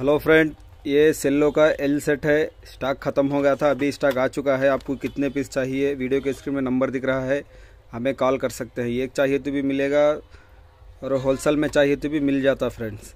hello friend ये सेल्लो का L set है स्टॉक ख़त्म हो गया था अभी स्टॉक आ चुका है आपको कितने पीस चाहिए वीडियो के स्क्रीन में नंबर दिख रहा है हमें कॉल कर सकते हैं एक चाहिए तो भी मिलेगा और होलसेल में चाहिए तो भी मिल जाता फ्रेंड्स